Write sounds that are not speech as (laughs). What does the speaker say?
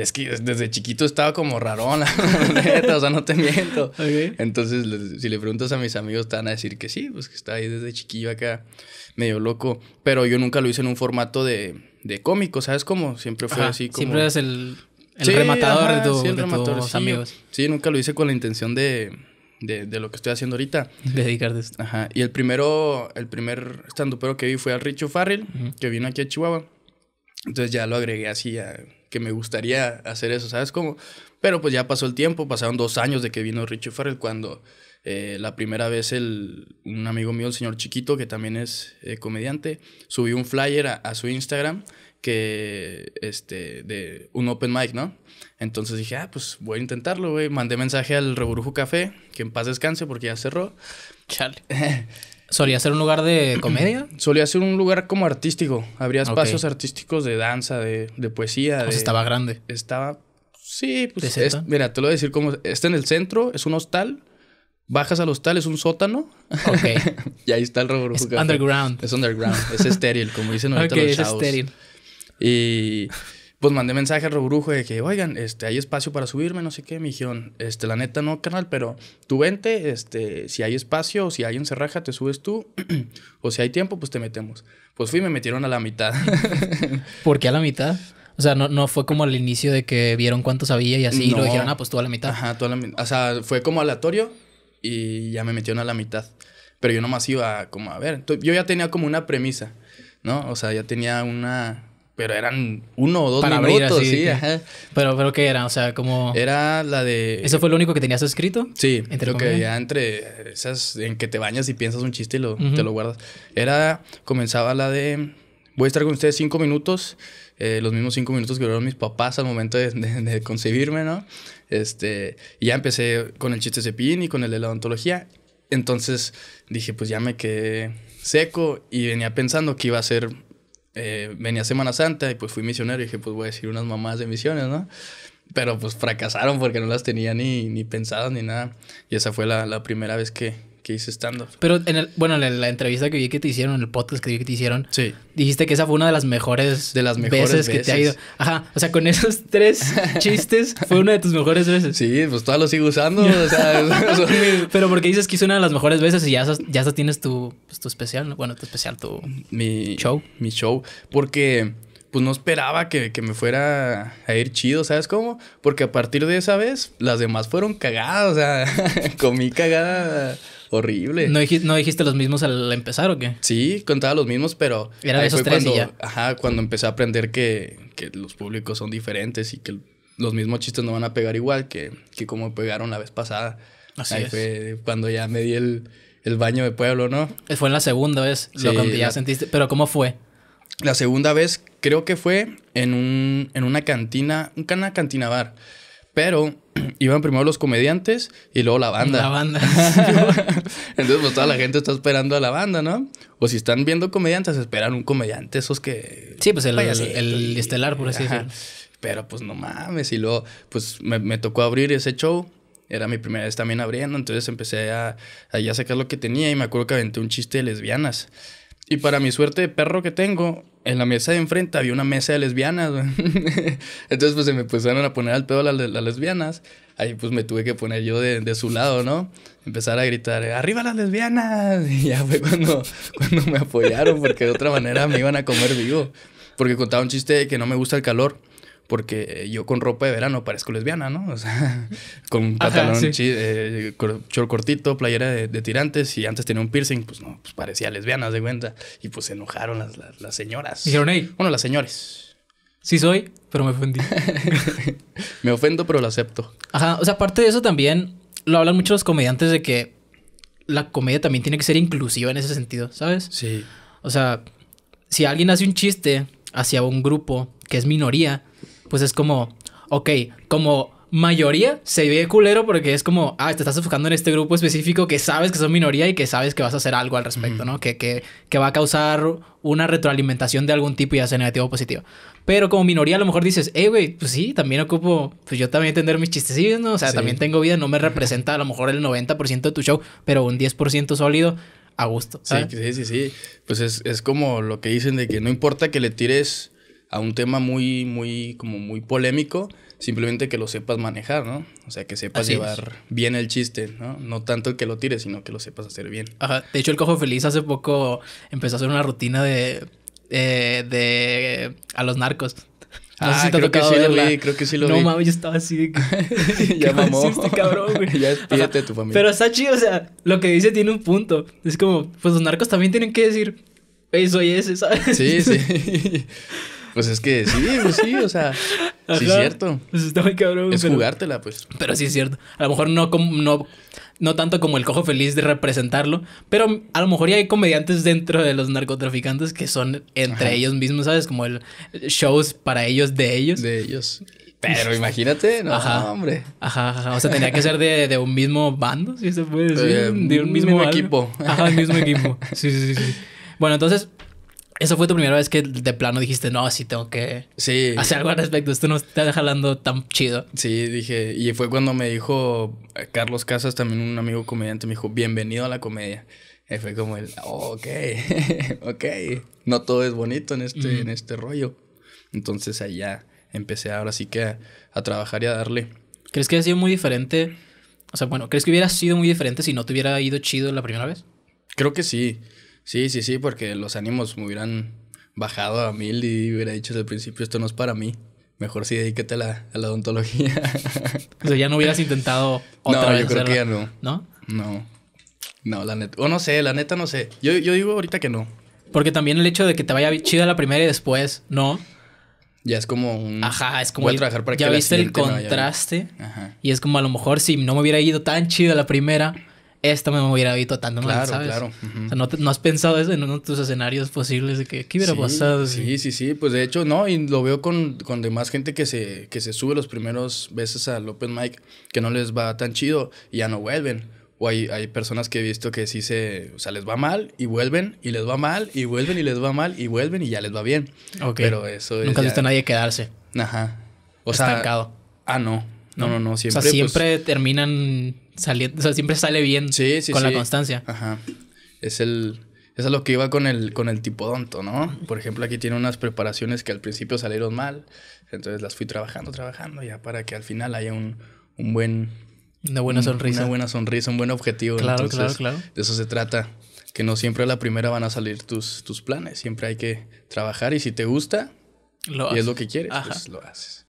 Es que desde chiquito estaba como rarona, (laughs) neta, o sea, no te miento. (laughs) Entonces, si le preguntas a mis amigos, te van a decir que sí, pues que está ahí desde chiquillo acá, medio loco. Pero yo nunca lo hice en un formato de, cómico, ¿sabes cómo? Siempre fue así como... Siempre eres el, rematador de, tus amigos. Sí, nunca lo hice con la intención de, lo que estoy haciendo ahorita. Dedicarte esto. Ajá. Y el primero, el primer stand que vi fue al Richo Farrell, que vino aquí a Chihuahua. Entonces ya lo agregué así a que me gustaría hacer eso, ¿sabes cómo? Pero pues ya pasó el tiempo, pasaron dos años de que vino Richie Farrell cuando eh, la primera vez un amigo mío, el señor Chiquito, que también es eh, comediante, subió un flyer a, su Instagram que este de un open mic, ¿no? Entonces dije, ah, pues voy a intentarlo, güey. Mandé mensaje al Reburujo Café, que en paz descanse porque ya cerró. Chale. (laughs) ¿Solía ser un lugar de (clears throat) comedia? Solía ser un lugar como artístico. Habría espacios artísticos de danza, de, de poesía. estaba grande. Estaba. Sí, pues. mira, te lo voy a decir como. Está en el centro, es un hostal. Bajas al hostal, es un sótano. Ok. (laughs) y ahí está el Robo underground. Es underground. Es estéril, como dicen ahorita los chavos. Es estéril. Y pues mandé mensaje al Robrujo de que, oigan, este, hay espacio para subirme, no sé qué. Me dijeron, este, la neta no, canal, pero tú vente, este, si hay espacio o si hay encerraja, te subes tú. (clears throat) o si hay tiempo, pues te metemos. Pues fui y me metieron a la mitad. (laughs) ¿Por qué a la mitad? O sea, no, no fue como al inicio de que vieron cuántos había y así y lo dijeron, ah, pues tú a la mitad. Ajá, tú la mitad. O sea, fue como aleatorio y ya me metieron a la mitad. Pero yo nomás iba como a ver. Yo ya tenía como una premisa, ¿no? O sea, ya tenía una, pero eran uno o dos minutos, sí, Pero, pero ¿qué era? O sea, como... Era la de... ¿Eso fue lo único que tenías escrito? Sí, entre lo que ya entre esas en que te bañas y piensas un chiste y lo, te lo guardas. Era, comenzaba la de, voy a estar con ustedes cinco minutos, eh, los mismos cinco minutos que duraron mis papás al momento de, concebirme, ¿no? Este, y ya empecé con el chiste cepillín y con el de la odontología. Entonces dije, pues ya me quedé seco y venía pensando que iba a ser eh, venía Semana Santa y pues fui misionero y dije, pues voy a decir unas mamás de misiones, ¿no? Pero pues fracasaron porque no las tenía ni, ni pensadas ni nada. Y esa fue la primera vez que, que hice stand-up. Pero, en el, bueno, en la entrevista que vi que te hicieron, en el podcast que vi que te hicieron, sí. dijiste que esa fue una de las mejores, de las mejores veces, que te ha ido. Ajá, o sea, con esos (laughs) tres chistes fue una de tus mejores veces. Sí, pues todavía lo sigo usando. o sea, (laughs) son Pero porque dices que hizo una de las mejores veces y ya, ya tienes tu, pues, tu especial, bueno, tu especial, tu mi, show. Mi show, porque pues no esperaba que, que, me fuera a ir chido, ¿sabes cómo? Porque a partir de esa vez, las demás fueron cagadas, o sea, (laughs) comí cagada Horrible. ¿No, dijiste, los mismos al empezar o qué? Sí, contaba los mismos, pero. Era de esos tres cuando, Ajá, cuando empecé a aprender que, los públicos son diferentes y que los mismos chistes no van a pegar igual que, que como pegaron la vez pasada. ahí fue cuando ya me di el, baño de pueblo, ¿no? Eh, fue en la segunda vez, sí, lo ya sentiste. Pero ¿cómo fue? La segunda vez creo que fue en, un, en una cantina, una cantina bar pero (clears throat) iban primero los comediantes y luego la banda. La banda. (laughs) (laughs) Entonces, pues toda la gente está esperando a la banda, ¿no? O si están viendo comediantes, esperan un comediante, esos que. Sí, pues el, el, estelar, por así decirlo. Pero pues no mames. Y luego, pues me, tocó abrir ese show. Era mi primera vez también abriendo. Entonces empecé a, a sacar lo que tenía y me acuerdo que aventé un chiste de lesbianas. Y para mi suerte de perro que tengo, en la mesa de enfrente había una mesa de lesbianas. (laughs) Entonces, pues se me pusieron a poner al pedo las, lesbianas. Ahí, pues me tuve que poner yo de, su lado, ¿no? Empezar a gritar, ¡arriba las lesbianas! (laughs) Y ya fue cuando, cuando me apoyaron, porque de otra manera me iban a comer vivo. Porque contaba un chiste de que no me gusta el calor porque eh, yo con ropa de verano parezco lesbiana, ¿no? O sea, (laughs) con pantalón eh, short cortito, playera de, tirantes y antes tenía un piercing, pues no, pues parecía lesbiana, de cuenta. Y pues se enojaron las, señoras. Dijeron, hey. Bueno, las señores. Sí soy, pero me ofendí. (laughs) me ofendo, pero lo acepto. Ajá, o sea, aparte de eso también lo hablan mucho los comediantes de que la comedia también tiene que ser inclusiva en ese sentido, ¿sabes? Sí. O sea, si alguien hace un chiste hacia un grupo que es minoría, pues es como, ok, como mayoría se ve culero porque es como, ah, te estás enfocando en este grupo específico que sabes que son minoría y que sabes que vas a hacer algo al respecto, ¿no? Que, va a causar una retroalimentación de algún tipo, ya sea negativo o positivo. Pero como minoría a lo mejor dices, eh, güey, pues sí, también ocupo, pues yo también tener mis chistes. ¿no? O sea, también tengo vida, no me (laughs) representa a lo mejor el 90% de tu show, pero un 10% sólido a gusto. Sí, sí, sí, sí. Pues es, es como lo que dicen de que no importa que le tires a un tema muy, muy, como muy polémico, simplemente que lo sepas manejar, ¿no? O sea, que sepas llevar bien el chiste, ¿no? No tanto que lo tires, sino que lo sepas hacer bien. Ajá. De hecho, el Cojo Feliz hace poco empezó a hacer una rutina de. Eh, de a los narcos. No ah, sé si te que sí lo vi, creo que sí lo vi. No mami, yo estaba así (laughs) ya mamó. Este (laughs) ya de tu familia. Pero está chido, o sea, lo que dice tiene un punto. Es como, pues los narcos también tienen que decir, eso soy ese, (laughs) ¿sabes? Sí, sí. Pues es que sí, pues sí, o sea, (laughs) sí es cierto. Pues muy cabrón. Es jugártela, pues. Pero sí es cierto. A lo mejor no, no, no tanto como el cojo feliz de representarlo, pero a lo mejor ya hay comediantes dentro de los narcotraficantes que son entre ellos mismos, ¿sabes? Como el shows para ellos, de ellos. De ellos. Pero imagínate, no, ajá. hombre. Ajá, ajá, O sea, tenía que ser de, un mismo bando, si se puede decir. Eh, de un mismo, mismo equipo. Ajá, el mismo equipo. Sí, sí, sí. Bueno, entonces, ¿Esa fue tu primera vez que de plano dijiste, no, sí tengo que hacer algo al respecto? Esto no está jalando tan chido. Sí, dije. Y fue cuando me dijo eh, Carlos Casas, también un amigo comediante, me dijo, bienvenido a la comedia. Y fue como el, oh, ok, (laughs) ok. No todo es bonito en este, en este rollo. Entonces allá empecé ahora sí que a, trabajar y a darle. ¿Crees que ha sido muy diferente? O sea, bueno, ¿crees que hubiera sido muy diferente si no te hubiera ido chido la primera vez? Creo que sí. Sí, sí, sí, porque los ánimos me hubieran bajado a mil y hubiera dicho desde el principio, esto no es para mí. Mejor sí dedícate a la, a la odontología. o sea, ya no hubieras intentado (laughs) otra no, yo creo que ya no. ¿No? No. No, la neta. O no sé, la neta no sé. Yo, yo digo ahorita que no. Porque también el hecho de que te vaya chida la primera y después, ¿no? Ya es como un. Ajá, es como. trabajar para ya que viste el contraste. Y es como a lo mejor si no me hubiera ido tan chido la primera, esto me hubiera habido tanto claro, ¿sabes? Claro, o sea, ¿no, has pensado eso en uno de tus escenarios posibles de que qué hubiera pasado? Sí, sí, sí, pues de hecho, no, y lo veo con, demás gente que se, que se sube los primeros veces al open mic, que no les va tan chido y ya no vuelven. O hay, hay, personas que he visto que sí se, o sea, les va mal y vuelven, y les va mal, y vuelven, y les va mal, y vuelven, y ya les va bien. Ok. Pero eso es Nunca has visto a nadie quedarse. Ajá. O Estancado. ah, no. No, no, no, siempre. O sea, pues, siempre terminan saliendo, o sea, siempre sale bien con la constancia. Ajá. Es el, es a lo que iba con el, con el tipodonto, ¿no? Por ejemplo, aquí tiene unas preparaciones que al principio salieron mal, entonces las fui trabajando, trabajando, ya para que al final haya un, buen... Una buena sonrisa. Una buena sonrisa, un buen objetivo. Claro, entonces, claro, claro. De eso se trata, que no siempre a la primera van a salir tus, tus planes, siempre hay que trabajar y si te gusta y es lo que quieres, pues lo haces.